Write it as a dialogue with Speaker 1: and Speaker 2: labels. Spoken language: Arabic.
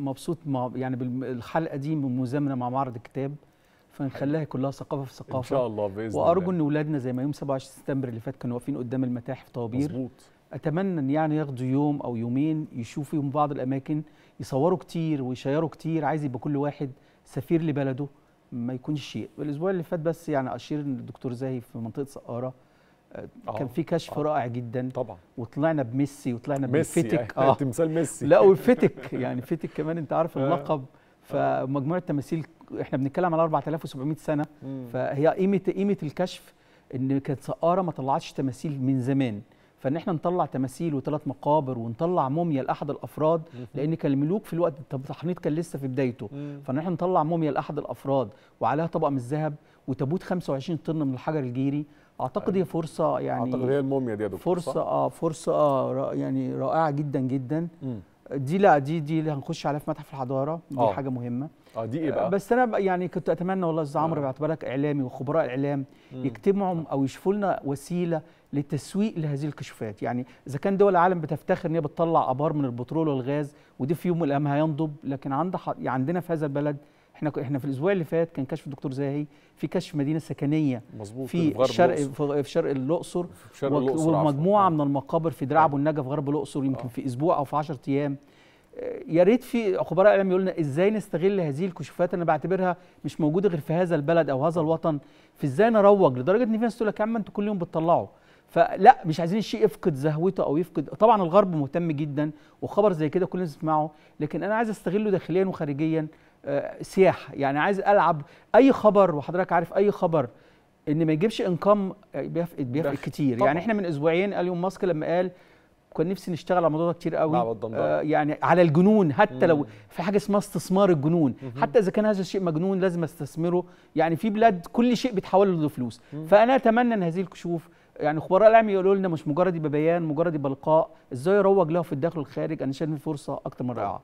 Speaker 1: مبسوط مع يعني بالحلقه دي مزامنه مع معرض الكتاب فنخليها كلها ثقافه في ثقافه ان شاء الله باذن الله وارجو ان اولادنا زي ما يوم 27 سبتمبر اللي فات كانوا واقفين قدام المتاحف طوابير مظبوط اتمنى ان يعني ياخدوا يوم او يومين يشوفوا فيهم بعض الاماكن يصوروا كتير ويشيروا كتير عايز يبقى كل واحد سفير لبلده ما يكونش شيء الاسبوع اللي فات بس يعني اشير ان الدكتور زاهي في منطقه سقاره آه. كان آه، في كشف آه. رائع جدا طبعا وطلعنا بميسي وطلعنا ميسي بفتك اه, آه. تمثال ميسي لا وفتك يعني فتك كمان انت عارف آه. اللقب فمجموعه تماثيل احنا بنتكلم على 4700 سنه مم. فهي قيمه قيمه الكشف ان كانت سقاره ما طلعتش تماثيل من زمان فان احنا نطلع تماثيل وثلاث مقابر ونطلع موميا لاحد الافراد لان كان الملوك في الوقت التحنيط كان لسه في بدايته فان احنا نطلع موميا لاحد الافراد وعليها طبقه من الذهب وتابوت 25 طن من الحجر الجيري اعتقد هي أيوة. فرصه يعني اعتقد هي الموميا دي يا دكتور فرصه اه فرصه اه يعني رائعه جدا جدا مم. دي لا دي دي اللي هنخش عليها في متحف الحضاره دي أوه. حاجه مهمه اه دي ايه بقى آه، بس انا يعني كنت اتمنى والله استاذ عمرو آه. باعتبارك اعلامي وخبراء الاعلام يجتمعوا آه. او يشوفوا لنا وسيله للتسويق لهذه الكشوفات يعني اذا كان دول العالم بتفتخر ان هي بتطلع ابار من البترول والغاز ودي في يوم من الايام هينضب لكن عند عندنا في هذا البلد احنا احنا في الاسبوع اللي فات كان كشف الدكتور زاهي في كشف مدينه سكنيه مظبوط في, في شرق الأقصر. في شرق الاقصر ومجموعه من آه. المقابر في ابو آه. النجا في غرب الاقصر يمكن آه. في اسبوع او في 10 ايام يا ريت في خبراء اعلام يقول لنا ازاي نستغل هذه الكشوفات انا بعتبرها مش موجوده غير في هذا البلد او هذا الوطن في ازاي نروج لدرجه ان في ناس تقول لك يا عم انتوا كل يوم بتطلعوا فلا مش عايزين الشيء يفقد زهوته او يفقد طبعا الغرب مهتم جدا وخبر زي كده كلنا بنسمعه لكن انا عايز استغله داخليا وخارجيا آه، سياحه يعني عايز العب اي خبر وحضرتك عارف اي خبر ان ما يجيبش انكم بيفقد آه، بيفقد كتير طبعا. يعني احنا من اسبوعين اليون ماسك لما قال كان نفسي نشتغل على الموضوع ده كتير قوي آه يعني على الجنون حتى مم. لو في حاجه اسمها استثمار الجنون مم. حتى اذا كان هذا الشيء مجنون لازم استثمره يعني في بلاد كل شيء بيتحول له فلوس مم. فانا اتمنى ان هذه الكشوف يعني خبراء الاعلام يقولوا لنا مش مجرد يبقى بيان مجرد يبقى لقاء ازاي يروج له في الداخل والخارج انا شايف فرصه اكتر من رائعه